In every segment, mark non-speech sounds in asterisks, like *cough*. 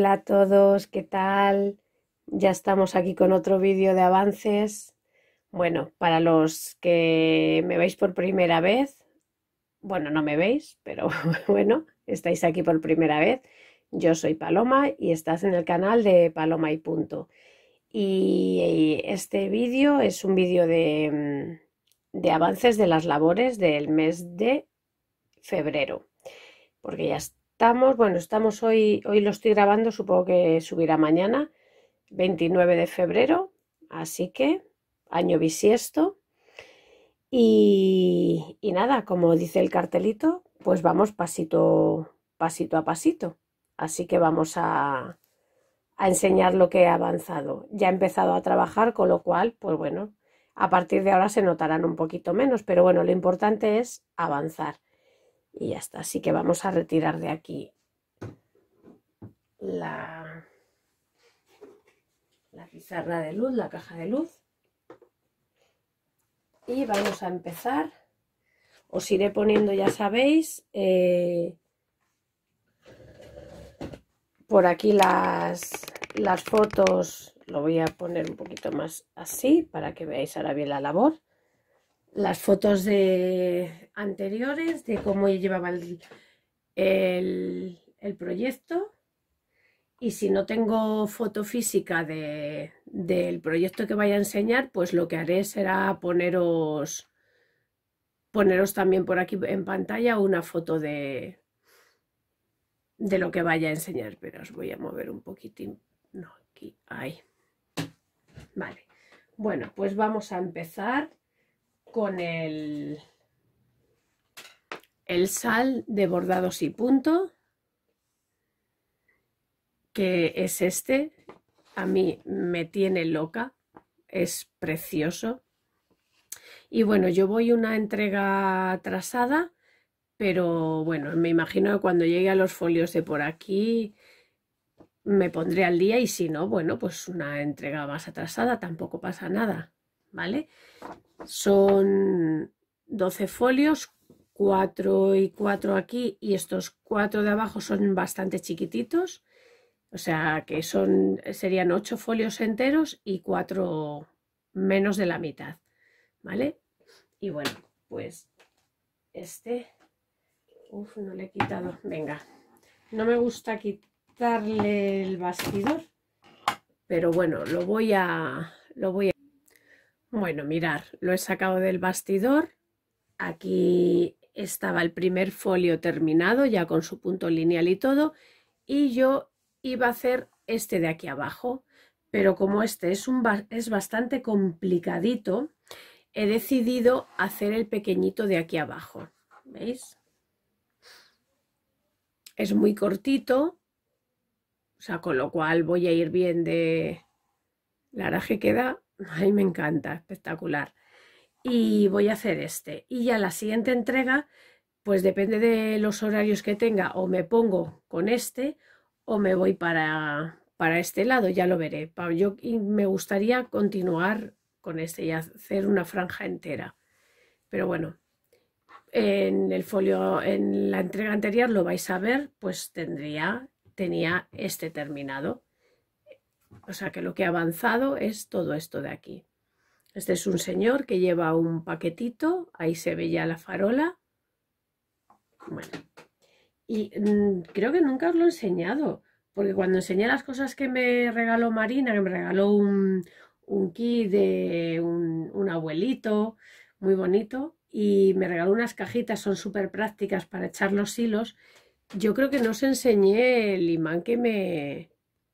Hola a todos, ¿qué tal? Ya estamos aquí con otro vídeo de avances. Bueno, para los que me veis por primera vez, bueno, no me veis, pero *laughs* bueno, estáis aquí por primera vez. Yo soy Paloma y estás en el canal de Paloma y Punto. Y eh, este vídeo es un vídeo mm, de, avances de las labores del mes de febrero, porque ya está bueno, estamos hoy, hoy lo estoy grabando, supongo que subirá mañana, 29 de febrero, así que año bisiesto. Y, nada, como dice el cartelito, pues vamos pasito, pasito a pasito. Así que vamos a, a enseñar lo que he avanzado. Ya he empezado a trabajar, con lo cual, pues bueno, a partir de ahora se notarán un poquito menos, pero bueno, lo importante es avanzar y ya está. Así que vamos a retirar de aquí la, la pizarra de luz, la caja de luz. Y vamos a empezar. Os iré poniendo, ya sabéis, eh, por aquí las, las fotos. Lo voy a poner un poquito más así para que veáis ahora bien la labor las fotos de anteriores de cómo llevaba el, proyecto. Y si no tengo foto física de, del proyecto que vaya a enseñar, pues lo que haré será poneros, poneros también por aquí en pantalla una foto de, de lo que vaya a enseñar. Pero os voy a mover un poquitín. No, aquí, ahí. Vale. Bueno, pues vamos a empezar con el, el sal de bordados y punto, que es este. A mí me tiene loca, es precioso. Y bueno, yo voy una entrega atrasada pero bueno, me imagino que cuando llegue a los folios de por aquí me pondré al día y si no, bueno, pues una entrega más atrasada, tampoco pasa nada. ¿vale? Son 12 folios, 4 y 4 aquí y estos 4 de abajo son bastante chiquititos, o sea que son, serían 8 folios enteros y 4 menos de la mitad, ¿vale? Y bueno, pues este, uff, no le he quitado, venga, no me gusta quitarle el bastidor, pero bueno, lo voy a, lo voy a... Bueno, mirar, lo he sacado del bastidor. Aquí estaba el primer folio terminado, ya con su punto lineal y todo. Y yo iba a hacer este de aquí abajo. Pero como este es, un es bastante complicadito, he decidido hacer el pequeñito de aquí abajo. ¿Veis? Es muy cortito, o sea, con lo cual voy a ir bien de laraje que da *laughs* Ay, me encanta, espectacular. Y voy a hacer este. Y ya la siguiente entrega, pues depende de los horarios que tenga, o me pongo con este o me voy para, para este lado, ya lo veré. Yo me gustaría continuar con este y hacer una franja entera. Pero bueno, en el folio, en la entrega anterior lo vais a ver, pues tendría, tenía este terminado. O sea que lo que ha avanzado es todo esto de aquí. Este es un señor que lleva un paquetito, ahí se ve ya la farola. y mm, creo que nunca os lo he enseñado, porque cuando enseñé las cosas que me regaló Marina, que me regaló un, un kit de un, un abuelito muy bonito, y me regaló unas cajitas, son súper prácticas para echar los hilos, yo creo que no os enseñé el imán que me,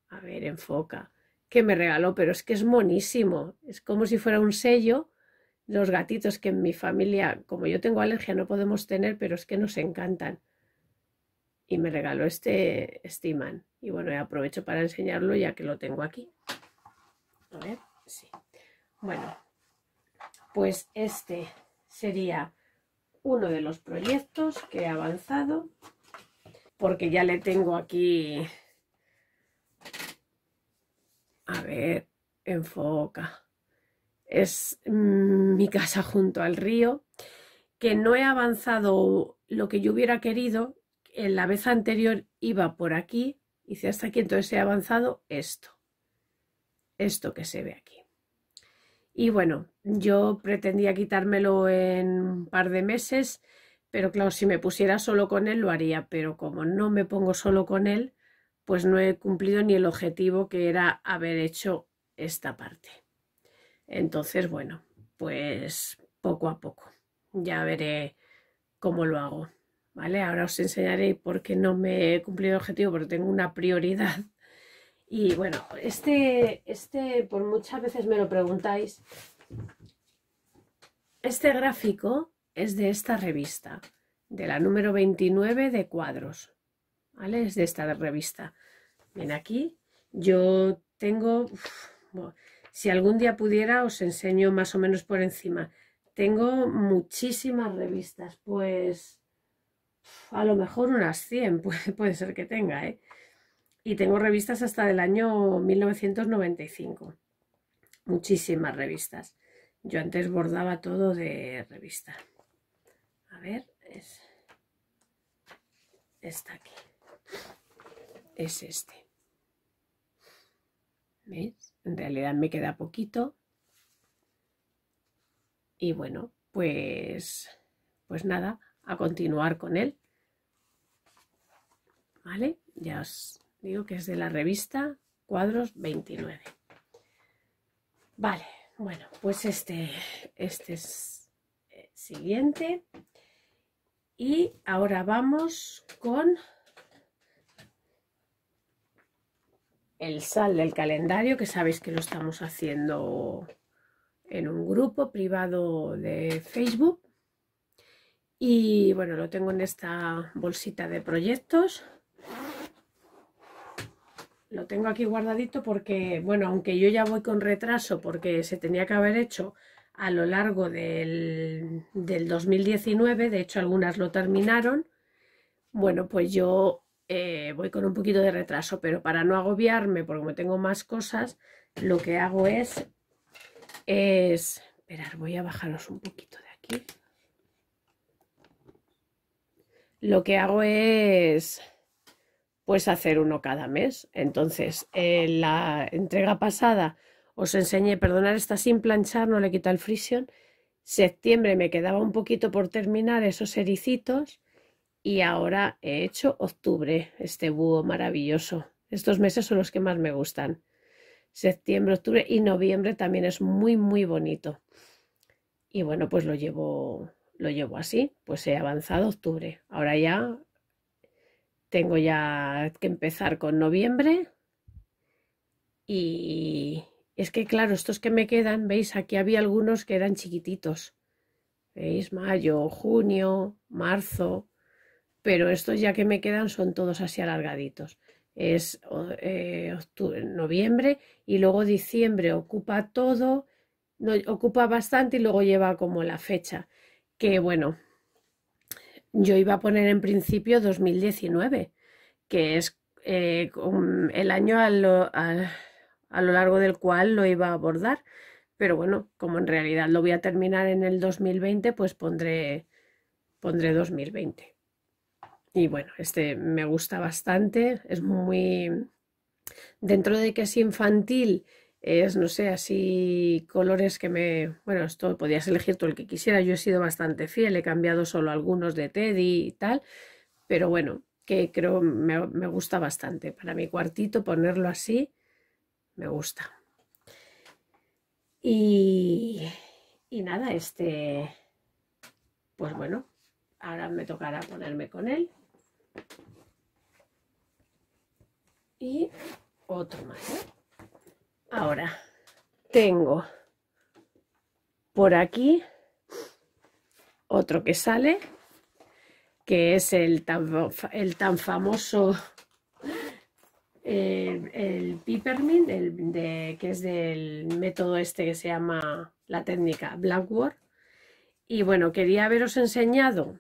a ver, enfoca, que me regaló, pero es que es monísimo, es como si fuera un sello. Los gatitos que en mi familia, como yo tengo alergia, no podemos tener, pero es que nos encantan. Y me regaló este, estiman, Y bueno, aprovecho para enseñarlo ya que lo tengo aquí. A ver, sí. Bueno, pues este sería uno de los proyectos que he avanzado, porque ya le tengo aquí a ver, enfoca. Es mm, mi casa junto al río, que no he avanzado lo que yo hubiera querido. En la vez anterior iba por aquí, y hasta aquí, entonces he avanzado esto. Esto que se ve aquí. Y bueno, yo pretendía quitármelo en un par de meses, pero claro, si me pusiera solo con él lo haría, pero como no me pongo solo con él, pues no he cumplido ni el objetivo que era haber hecho esta parte. Entonces, bueno, pues poco a poco. Ya veré cómo lo hago. ¿Vale? Ahora os enseñaré por qué no me he cumplido el objetivo, porque tengo una prioridad. *laughs* Y bueno, este, este, por muchas veces me lo preguntáis, este gráfico es de esta revista, de la número 29 de cuadros. Es de esta revista. Ven aquí. Yo tengo, si algún día pudiera, os enseño más o menos por encima. Tengo muchísimas revistas, pues a lo mejor unas 100, *laughs* puede, puede ser que tenga, ¿eh? Y tengo revistas hasta del año 1995. Muchísimas revistas. Yo antes bordaba todo de revista. A ver, es... está aquí es este. En realidad me queda poquito. Y bueno, pues, pues nada, a continuar con él. ¿Vale? Ya os digo que es de la revista Cuadros 29. Vale, bueno, pues este, este es el eh, siguiente. Y ahora vamos con el sal del calendario, que sabéis que lo estamos haciendo en un grupo privado de Facebook. Y bueno, lo tengo en esta bolsita de proyectos. Lo tengo aquí guardadito porque, bueno, aunque yo ya voy con retraso porque se tenía que haber hecho a lo largo del, del 2019, de hecho algunas lo terminaron, bueno, pues yo eh, voy con un poquito de retraso, pero para no agobiarme, porque me tengo más cosas, lo que hago es, es, esperar, voy a bajaros un poquito de aquí. Lo que hago es, pues hacer uno cada mes. Entonces, en la entrega pasada os enseñé, perdonar, está sin planchar, no le quita el frisión. Septiembre me quedaba un poquito por terminar esos ericitos y ahora he hecho octubre, este búho maravilloso. Estos meses son los que más me gustan. Septiembre, octubre y noviembre también es muy, muy bonito. Y bueno, pues lo llevo, lo llevo así. Pues he avanzado octubre. Ahora ya tengo ya que empezar con noviembre. Y es que claro, estos que me quedan, veis, aquí había algunos que eran chiquititos. ¿Veis? Mayo, junio, marzo, pero estos ya que me quedan son todos así alargaditos. Es eh, noviembre y luego diciembre ocupa todo, ocupa bastante y luego lleva como la fecha. Que bueno, yo iba a poner en principio 2019, que es eh, el año a lo, lo largo del cual lo iba a abordar. Pero bueno, como en realidad lo voy a terminar en el 2020, pues pondré, pondré 2020. Y bueno, este me gusta bastante, es muy... Dentro de que es infantil, es, no sé, así colores que me... Bueno, esto podías elegir tú el que quisiera, yo he sido bastante fiel, he cambiado solo algunos de Teddy y tal, pero bueno, que creo me, me gusta bastante. Para mi cuartito ponerlo así, me gusta. Y, y nada, este... Pues bueno, ahora me tocará ponerme con él y otro más. Ahora tengo por aquí otro que sale, que es el tan, famoso, eh, el, el de, que es del método este que se llama la técnica Blackboard. Y bueno, quería haberos enseñado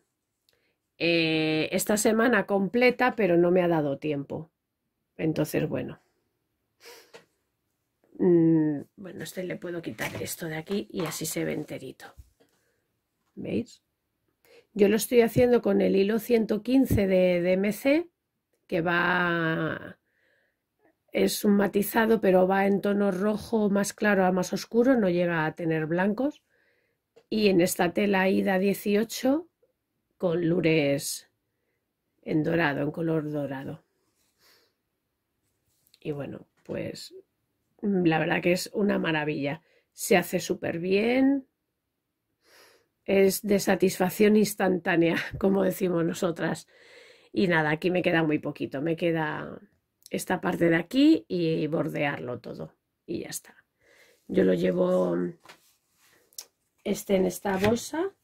eh, esta semana completa, pero no me ha dado tiempo. Entonces, bueno. Mm, bueno, este le puedo quitar esto de aquí y así se ve enterito. ¿Veis? Yo lo estoy haciendo con el hilo 115 de, DMC que va... Es un matizado, pero va en tono rojo más claro a más oscuro, no llega a tener blancos. Y en esta tela IDA 18 con lures en dorado, en color dorado. Y bueno, pues mm, la verdad que es una maravilla. Se hace súper bien. Es de satisfacción instantánea, *laughs* como decimos nosotras. Y nada, aquí me queda muy poquito. Me queda esta parte de aquí y bordearlo todo. Y ya está. Yo lo llevo mm, este en esta bolsa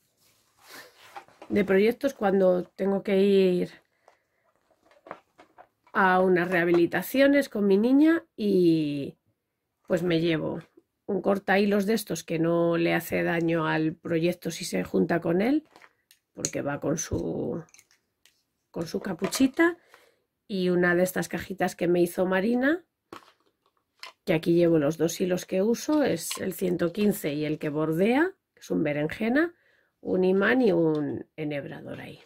de proyectos cuando tengo que ir a unas rehabilitaciones con mi niña y pues me llevo un corta hilos de estos que no le hace daño al proyecto si se junta con él porque va con su con su capuchita y una de estas cajitas que me hizo Marina que aquí llevo los dos hilos que uso es el 115 y el que bordea que es un berenjena un imán y un enhebrador ahí.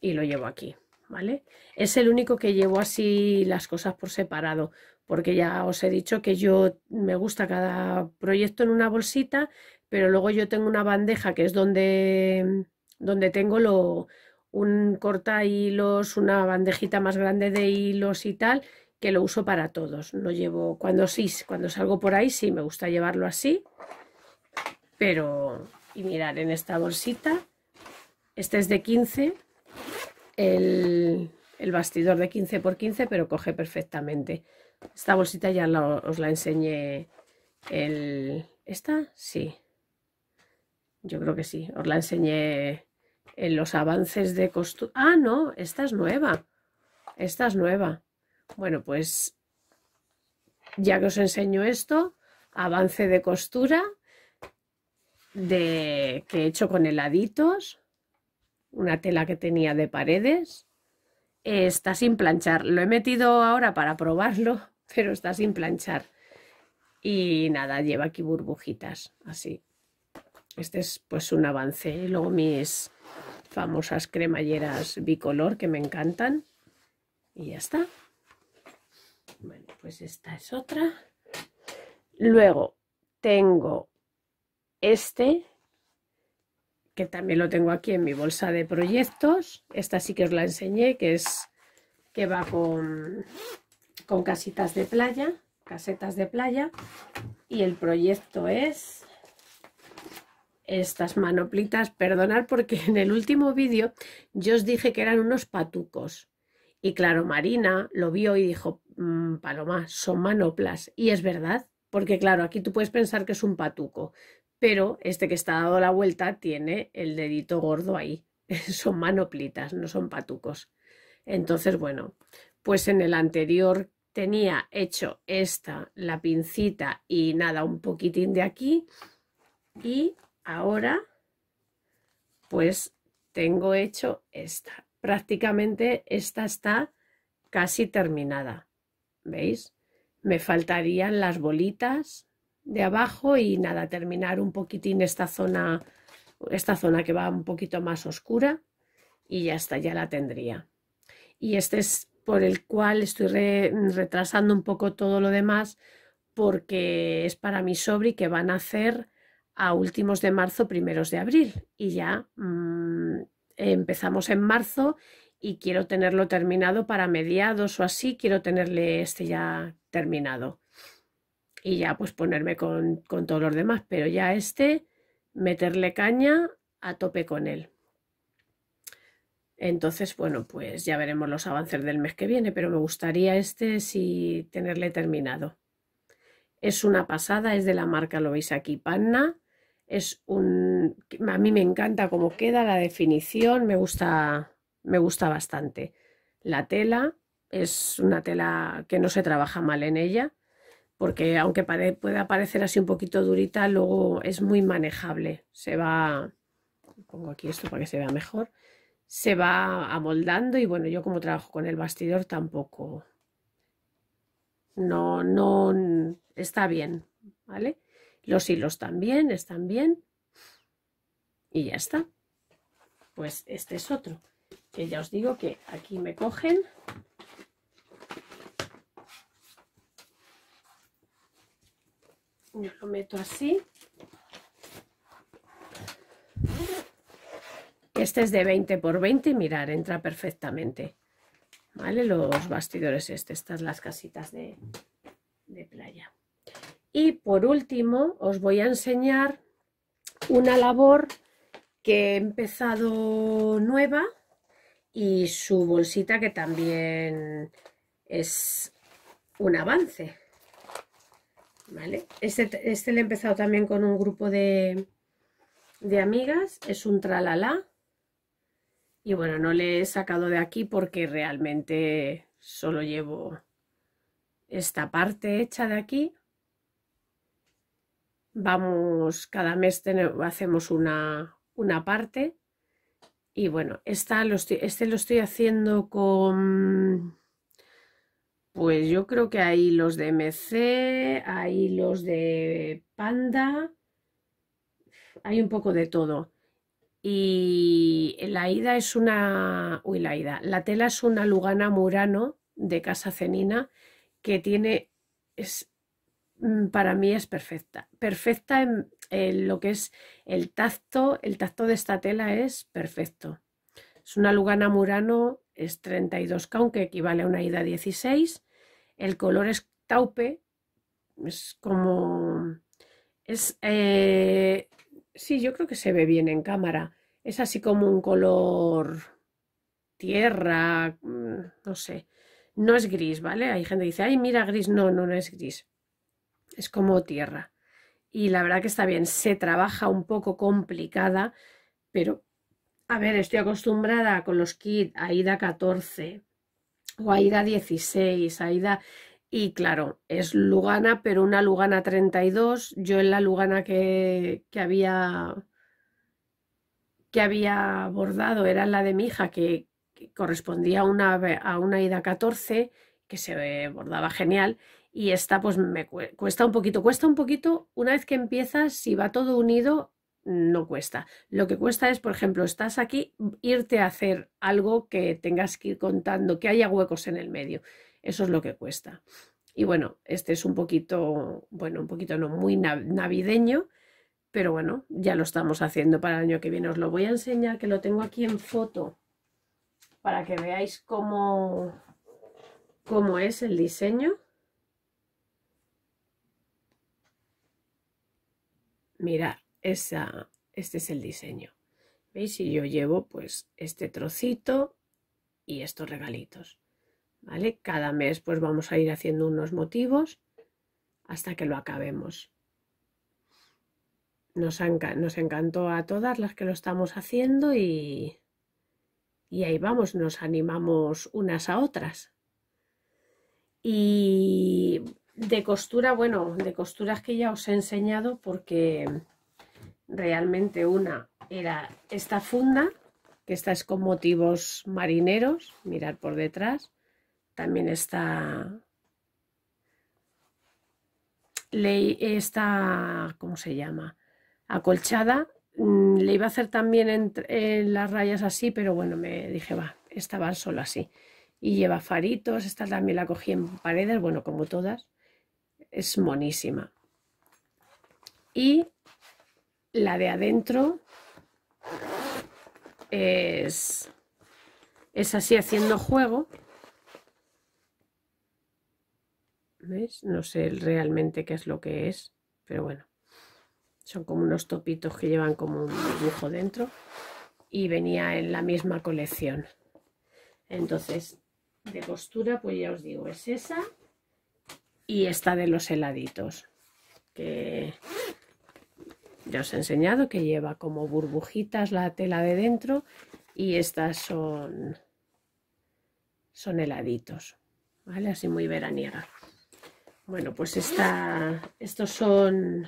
Y lo llevo aquí, ¿vale? Es el único que llevo así las cosas por separado, porque ya os he dicho que yo me gusta cada proyecto en una bolsita, pero luego yo tengo una bandeja que es donde, donde tengo lo, un corta hilos, una bandejita más grande de hilos y tal, que lo uso para todos. Lo llevo, cuando sí, cuando salgo por ahí sí me gusta llevarlo así, pero y mirar en esta bolsita, este es de 15, el, bastidor de 15 por 15, pero coge perfectamente. Esta bolsita ya os la enseñé el... ¿Esta? Sí. Yo creo que sí. Os la enseñé en los avances de costura. Ah, no, esta es nueva. Esta es nueva. Bueno, pues ya que os enseño esto, avance de costura de, que he hecho con heladitos, una tela que tenía de paredes. está sin planchar. Lo he metido ahora para probarlo, *laughs* pero está sin planchar. Y nada, lleva aquí burbujitas, así. Este es pues un avance. Y luego mis famosas cremalleras bicolor que me encantan. Y ya está. Bueno, pues esta es otra. Luego tengo este, que también lo tengo aquí en mi bolsa de proyectos. Esta sí que os la enseñé, que es que va con, casitas de playa, casetas de playa. Y el proyecto es estas manoplitas, perdonad porque en el último vídeo yo os dije que eran unos patucos. Y claro, Marina lo vio y dijo, mm, Paloma, son manoplas. Y es verdad, porque claro, aquí tú puedes pensar que es un patuco, pero este que está dado la vuelta tiene el dedito gordo ahí. *laughs* son manoplitas, no son patucos. Entonces, bueno, pues en el anterior tenía hecho esta, la pincita y nada, un poquitín de aquí. Y ahora, pues tengo hecho esta. Prácticamente esta está casi terminada. ¿Veis? Me faltarían las bolitas de abajo y nada, terminar un poquitín esta zona, esta zona que va un poquito más oscura y ya está, ya la tendría. Y este es por el cual estoy retrasando un poco todo lo demás porque es para mi sobri que van a hacer a últimos de marzo, primeros de abril y ya mm, empezamos en marzo y quiero tenerlo terminado para mediados o así, quiero tenerle este ya terminado y ya pues ponerme con, con todos los demás, pero ya este, meterle caña a tope con él. Entonces, bueno, pues ya veremos los avances del mes que viene, pero me gustaría este si tenerle terminado. Es una pasada, es de la marca, lo veis aquí, Panna. Es un. A mí me encanta cómo queda la definición, me gusta, me gusta bastante. La tela es una tela que no se trabaja mal en ella porque aunque pueda parecer así un poquito durita, luego es muy manejable. Se va, pongo aquí esto para que se vea mejor, se va amoldando y bueno, yo como trabajo con el bastidor tampoco, no, no, está bien, ¿vale? Los hilos también, están bien y ya está. Pues este es otro, que ya os digo que aquí me cogen lo meto así. Este es de 20 por 20 mirar, entra perfectamente. ¿Vale? Los bastidores este, estas las casitas de, de playa. Y por último, os voy a enseñar una labor que he empezado nueva y su bolsita que también es un avance. Este, este lo he empezado también con un grupo de, de amigas, es un tralala. Y bueno, no le he sacado de aquí porque realmente solo llevo esta parte hecha de aquí. Vamos, cada mes hacemos una, una parte. Y bueno, esta este lo estoy haciendo con pues yo creo que hay los de MC, hay los de Panda, hay un poco de todo. Y la ida es una. Uy, la ida. La tela es una Lugana Murano de Casa Cenina que tiene. Es, mm, para mí es perfecta. Perfecta en, en, lo que es el tacto. El tacto de esta tela es perfecto. Es una Lugana Murano es 32K, aunque equivale a una ida 16. El color es taupe, es como... Es... Eh, sí, yo creo que se ve bien en cámara. Es así como un color tierra, mm, no sé. No es gris, ¿vale? Hay gente que dice, ay, mira, gris. No, no, no es gris. Es como tierra. Y la verdad que está bien. Se trabaja un poco complicada, pero a ver, estoy acostumbrada con los kits a ida 14 o a ida 16, a ida... Y claro, es Lugana, pero una Lugana 32. Yo en la Lugana que, que había que había bordado era la de mi hija, que, correspondía a una, a una ida 14, que se bordaba genial. Y esta pues me cuesta un poquito, cuesta un poquito una vez que empiezas, si va todo unido, no cuesta. Lo que cuesta es, por ejemplo, estás aquí, irte a hacer algo que tengas que ir contando, que haya huecos en el medio. Eso es lo que cuesta. Y bueno, este es un poquito, bueno, un poquito no muy navideño, pero bueno, ya lo estamos haciendo para el año que viene. Os lo voy a enseñar, que lo tengo aquí en foto, para que veáis cómo, cómo es el diseño. Mirad esa, este es el diseño. ¿Veis? Y yo llevo pues este trocito y estos regalitos. ¿Vale? Cada mes pues vamos a ir haciendo unos motivos hasta que lo acabemos. Nos, nos encantó a todas las que lo estamos haciendo y, y ahí vamos, nos animamos unas a otras. Y de costura, bueno, de costuras que ya os he enseñado porque realmente una era esta funda, que esta es con motivos marineros, mirar por detrás. También está esta, ¿cómo se llama? Acolchada. Mm, le iba a hacer también en, las rayas así, pero bueno, me dije, va, esta solo así. Y lleva faritos, esta también la cogí en paredes, bueno, como todas. Es monísima. Y la de adentro es, es así haciendo juego. No sé realmente qué es lo que es, pero bueno. Son como unos topitos que llevan como un dibujo dentro y venía en la misma colección. Entonces, de costura, pues ya os digo, es esa y esta de los heladitos. Que ya os he enseñado que lleva como burbujitas la tela de dentro y estas son, son heladitos, ¿vale? Así muy veraniega. Bueno, pues esta, estos son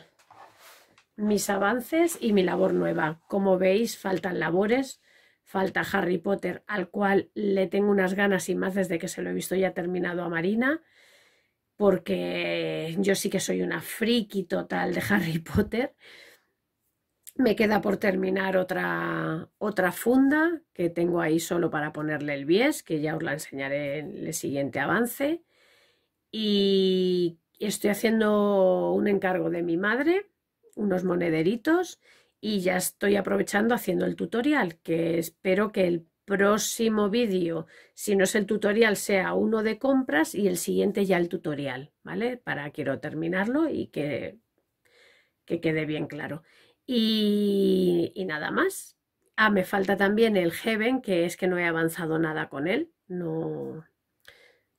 mis avances y mi labor nueva. Como veis, faltan labores, falta Harry Potter, al cual le tengo unas ganas y más desde que se lo he visto ya terminado a Marina, porque yo sí que soy una friki total de Harry Potter. Me queda por terminar otra, otra funda que tengo ahí solo para ponerle el bies, que ya os la enseñaré en el siguiente avance. Y estoy haciendo un encargo de mi madre, unos monederitos, y ya estoy aprovechando haciendo el tutorial, que espero que el próximo vídeo, si no es el tutorial, sea uno de compras y el siguiente ya el tutorial, ¿vale? Para quiero terminarlo y que, que quede bien claro. Y, nada más. Ah, me falta también el Heaven, que es que no he avanzado nada con él. No,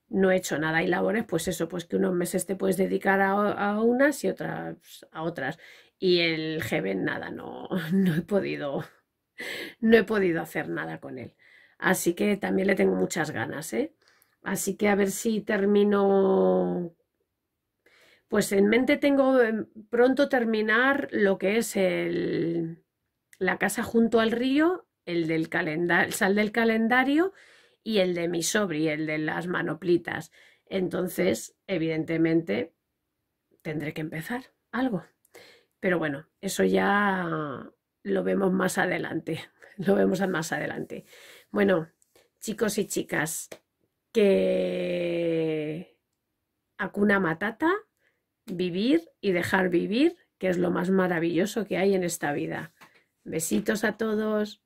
no he hecho nada y labores, pues eso, pues que unos meses te puedes dedicar a, a unas y otras a otras. Y el Heaven, nada, no, *laughs* no he podido, no he podido hacer nada con él. Así que también le tengo muchas ganas, ¿eh? Así que a ver si termino pues en mente tengo eh, pronto terminar lo que es la casa junto al río, el del calendario, sal del calendario y el de mi sobri, el de las manoplitas. Entonces, evidentemente, tendré que empezar algo. Pero bueno, eso ya lo vemos más adelante. *laughs* Lo vemos más adelante. Bueno, chicos y chicas, que acuna Matata vivir y dejar vivir, que es lo más maravilloso que hay en esta vida. Besitos a todos.